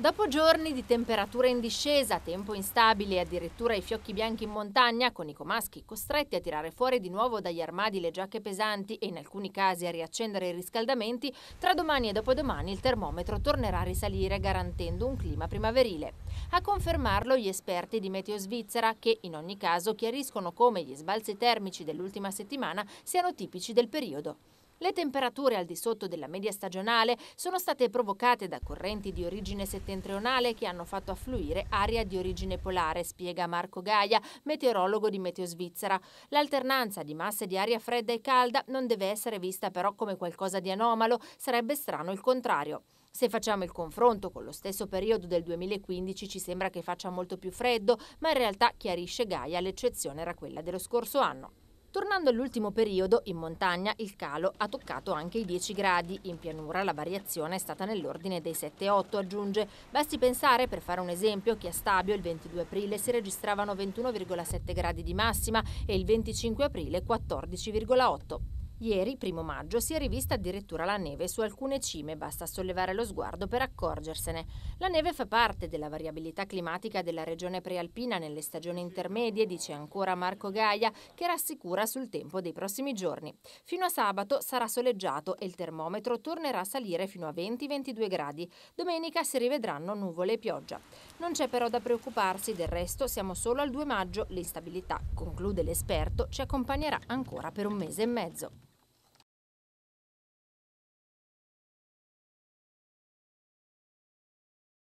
Dopo giorni di temperature in discesa, tempo instabile e addirittura i fiocchi bianchi in montagna, con i comaschi costretti a tirare fuori di nuovo dagli armadi le giacche pesanti e in alcuni casi a riaccendere i riscaldamenti, tra domani e dopodomani il termometro tornerà a risalire garantendo un clima primaverile. A confermarlo gli esperti di Meteo Svizzera che in ogni caso chiariscono come gli sbalzi termici dell'ultima settimana siano tipici del periodo. Le temperature al di sotto della media stagionale sono state provocate da correnti di origine settentrionale che hanno fatto affluire aria di origine polare, spiega Marco Gaia, meteorologo di Meteo Svizzera. L'alternanza di masse di aria fredda e calda non deve essere vista però come qualcosa di anomalo, sarebbe strano il contrario. Se facciamo il confronto con lo stesso periodo del 2015 ci sembra che faccia molto più freddo, ma in realtà chiarisce Gaia l'eccezione era quella dello scorso anno. Tornando all'ultimo periodo, in montagna il calo ha toccato anche i 10 gradi, in pianura la variazione è stata nell'ordine dei 7-8, aggiunge. Basti pensare, per fare un esempio, che a Stabio il 22 aprile si registravano 21,7 gradi di massima e il 25 aprile 14,8. Ieri, primo maggio, si è rivista addirittura la neve su alcune cime, basta sollevare lo sguardo per accorgersene. La neve fa parte della variabilità climatica della regione prealpina nelle stagioni intermedie, dice ancora Marco Gaia, che rassicura sul tempo dei prossimi giorni. Fino a sabato sarà soleggiato e il termometro tornerà a salire fino a 20-22 gradi. Domenica si rivedranno nuvole e pioggia. Non c'è però da preoccuparsi, del resto siamo solo al 2 maggio, l'instabilità, conclude l'esperto, ci accompagnerà ancora per un mese e mezzo.